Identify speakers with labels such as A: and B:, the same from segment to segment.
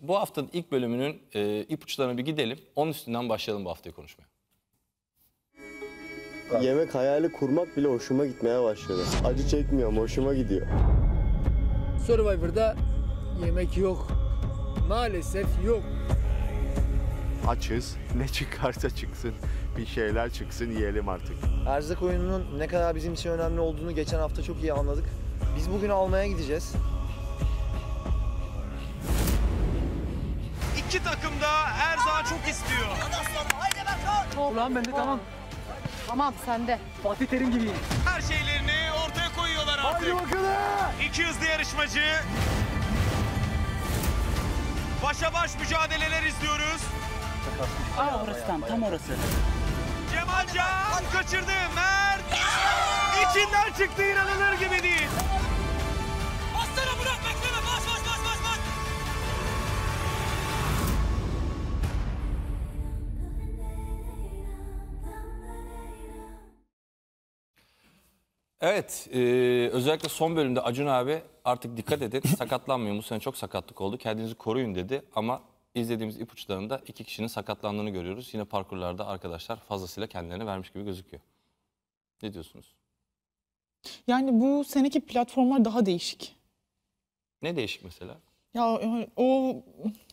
A: Bu haftanın ilk bölümünün e, ipuçlarına bir gidelim. Onun üstünden başlayalım bu haftayı konuşmaya.
B: Yemek hayali kurmak bile hoşuma gitmeye başladı. Acı çekmiyorum, hoşuma gidiyor. Survivor'da yemek yok. Maalesef yok. Açız. Ne çıkarsa çıksın. Bir şeyler çıksın yiyelim artık.
C: Erzak oyununun ne kadar bizim için önemli olduğunu geçen hafta çok iyi anladık. Biz bugün almaya gideceğiz. İki takım da Erzağ çok istiyor. Ulan bende tamam. Tamam sende. Fatih Terim gibiyim. Her şeylerini ortaya koyuyorlar artık. Haydi bakalım. İki hızlı yarışmacı. Başa baş mücadeleler izliyoruz.
B: Aa orası tam, tam orası.
C: Cemalcan kaçırdı. Mert içinden çıktı inanılır gibi değil.
A: Evet, e, özellikle son bölümde Acun abi artık dikkat edin sakatlanmayın bu sene çok sakatlık oldu kendinizi koruyun dedi ama izlediğimiz ipuçlarında iki kişinin sakatlandığını görüyoruz. Yine parkurlarda arkadaşlar fazlasıyla kendilerine vermiş gibi gözüküyor. Ne diyorsunuz?
D: Yani bu seneki platformlar daha değişik.
A: Ne değişik mesela?
D: Ya e, o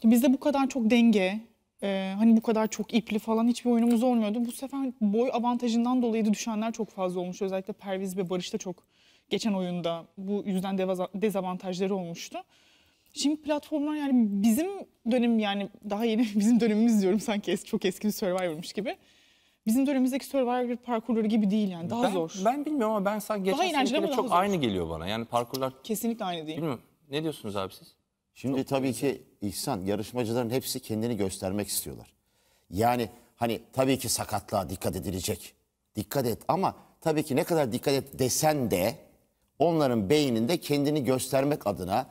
D: bizde bu kadar çok denge, ee, hani bu kadar çok ipli falan hiçbir oyunumuz olmuyordu. Bu sefer boy avantajından dolayı da düşenler çok fazla olmuş. Özellikle Perviz ve Barış da çok geçen oyunda bu yüzden dezavantajları olmuştu. Şimdi platformlar yani bizim dönem yani daha yeni bizim dönemimiz diyorum sanki es, çok eski bir Survivor'mış gibi. Bizim dönemizdeki Survivor parkurları gibi değil yani daha ben, zor. Ben bilmiyorum ama ben sanki geçen daha çok zor.
A: aynı geliyor bana. Yani parkurlar... Kesinlikle aynı değil. Bilmiyorum. Ne diyorsunuz abi siz?
B: Şimdi Çok tabii güzel. ki İhsan yarışmacıların hepsi kendini göstermek istiyorlar. Yani hani tabii ki sakatlığa dikkat edilecek. Dikkat et ama tabii ki ne kadar dikkat et desen de onların beyninde kendini göstermek adına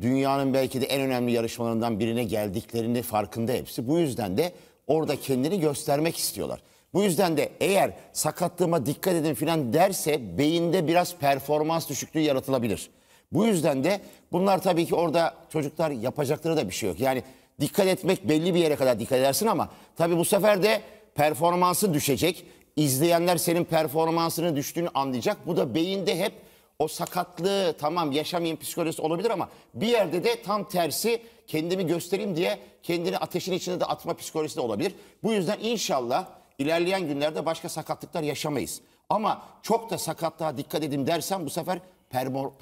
B: dünyanın belki de en önemli yarışmalarından birine geldiklerini farkında hepsi. Bu yüzden de orada kendini göstermek istiyorlar. Bu yüzden de eğer sakatlığıma dikkat edin filan derse beyinde biraz performans düşüklüğü yaratılabilir. Bu yüzden de bunlar tabii ki orada çocuklar yapacakları da bir şey yok. Yani dikkat etmek belli bir yere kadar dikkat edersin ama tabii bu sefer de performansı düşecek. İzleyenler senin performansını düştüğünü anlayacak. Bu da beyinde hep o sakatlığı tamam yaşamayayım psikolojisi olabilir ama bir yerde de tam tersi kendimi göstereyim diye kendini ateşin içine de atma psikolojisi de olabilir. Bu yüzden inşallah ilerleyen günlerde başka sakatlıklar yaşamayız. Ama çok da sakatlığa dikkat edin dersen bu sefer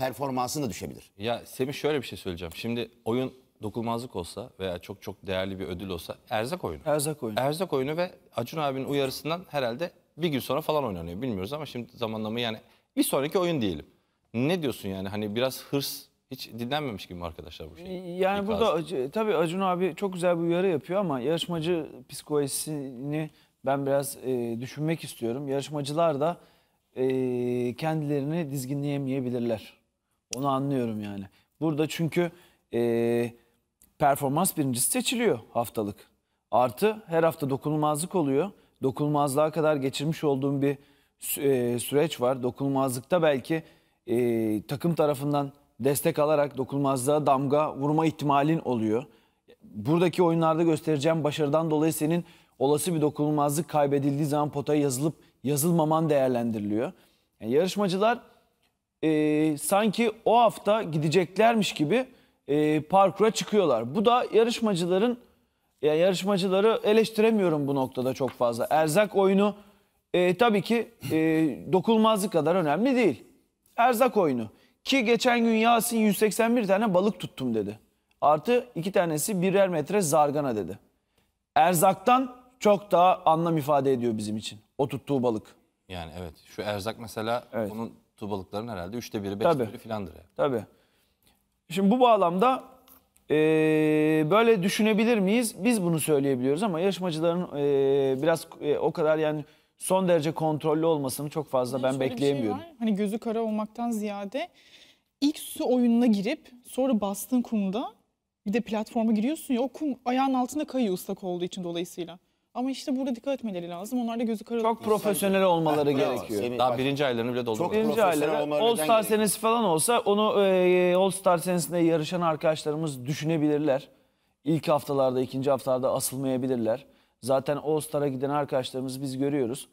B: performansın da düşebilir.
A: Ya Semih şöyle bir şey söyleyeceğim. Şimdi oyun dokunmazlık olsa veya çok çok değerli bir ödül olsa erzak oyunu.
B: Erzak oyunu. Erzak oyunu ve Acun abinin
A: uyarısından herhalde bir gün sonra falan oynanıyor. Bilmiyoruz ama şimdi zamanlama yani bir sonraki oyun diyelim. Ne diyorsun yani hani biraz hırs hiç dinlenmemiş gibi mi arkadaşlar bu
C: şey? Yani İkaz. burada tabii Acun abi çok güzel bir uyarı yapıyor ama yarışmacı psikolojisini ben biraz e, düşünmek istiyorum. Yarışmacılar da kendilerini dizginleyemeyebilirler. Onu anlıyorum yani. Burada çünkü e, performans birincisi seçiliyor haftalık. Artı her hafta dokunulmazlık oluyor. Dokunulmazlığa kadar geçirmiş olduğum bir e, süreç var. Dokunulmazlıkta belki e, takım tarafından destek alarak dokunulmazlığa damga vurma ihtimalin oluyor. Buradaki oyunlarda göstereceğim başarıdan dolayı senin olası bir dokunulmazlık kaybedildiği zaman potaya yazılıp yazılmaman değerlendiriliyor. Yani yarışmacılar e, sanki o hafta gideceklermiş gibi e, parkura çıkıyorlar. Bu da yarışmacıların yani yarışmacıları eleştiremiyorum bu noktada çok fazla. Erzak oyunu e, tabii ki e, dokulmazlık kadar önemli değil. Erzak oyunu. Ki geçen gün Yasin 181 tane balık tuttum dedi. Artı iki tanesi birer metre zargana dedi. Erzaktan çok daha anlam ifade ediyor bizim için. O tuttuğu balık.
A: Yani evet şu erzak mesela Evet. bunun tu balıkların herhalde üçte
C: biri, beşte biri filandır. yani. Tabii. Şimdi bu bağlamda eee, böyle düşünebilir miyiz? Biz bunu söyleyebiliyoruz ama yarışmacıların eee, biraz eee, o kadar yani son derece kontrollü olmasını çok fazla ben Şöyle şey
D: hani gözü kara olmaktan ziyade ilk su oyununa girip sonra bastığın kumda bir de platforma giriyorsun ya o kum ayağın altında kayıyor ıslak olduğu için dolayısıyla. Ama işte burada dikkat etmeleri lazım. Onlar da gözü karalık. Çok profesyonel
A: olmaları Bravo. gerekiyor. Senin Daha birinci aylarını bile Çok doldurmadı. Birinci profesyonel ayları olmaları All Star
C: senesi falan olsa onu e, All Star senesinde yarışan arkadaşlarımız düşünebilirler. İlk haftalarda, ikinci haftalarda asılmayabilirler. Zaten All Star'a giden arkadaşlarımızı biz görüyoruz.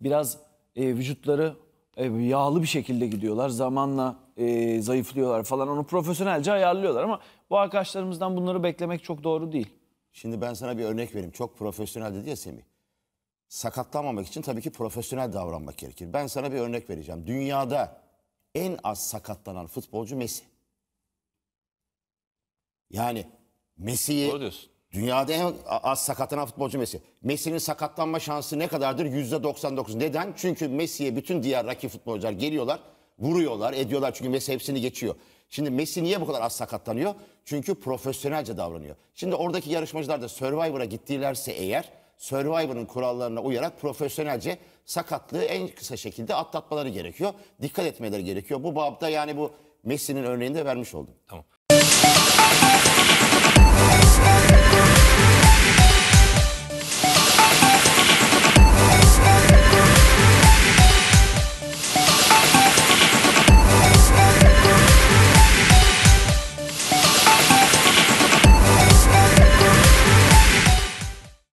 C: Biraz e, vücutları e, yağlı bir şekilde gidiyorlar. Zamanla e, zayıflıyorlar falan. Onu profesyonelce ayarlıyorlar ama bu arkadaşlarımızdan bunları beklemek
B: çok doğru değil. Şimdi ben sana bir örnek vereyim. Çok profesyonel dedi ya Semih. Sakatlanmamak için tabii ki profesyonel davranmak gerekir. Ben sana bir örnek vereceğim. Dünyada en az sakatlanan futbolcu Messi. Yani Messi'yi dünyada en az sakatlanan futbolcu Messi. Messi'nin sakatlanma şansı ne kadardır? %99. Neden? Çünkü Messi'ye bütün diğer rakip futbolcular geliyorlar, vuruyorlar, ediyorlar. Çünkü Messi hepsini geçiyor. Şimdi Messi niye bu kadar az sakatlanıyor? Çünkü profesyonelce davranıyor. Şimdi oradaki yarışmacılar da Survivor'a gittilerse eğer Survivor'ın kurallarına uyarak profesyonelce sakatlığı en kısa şekilde atlatmaları gerekiyor. Dikkat etmeleri gerekiyor. Bu babda yani bu Messi'nin örneğini de vermiş oldum. Tamam.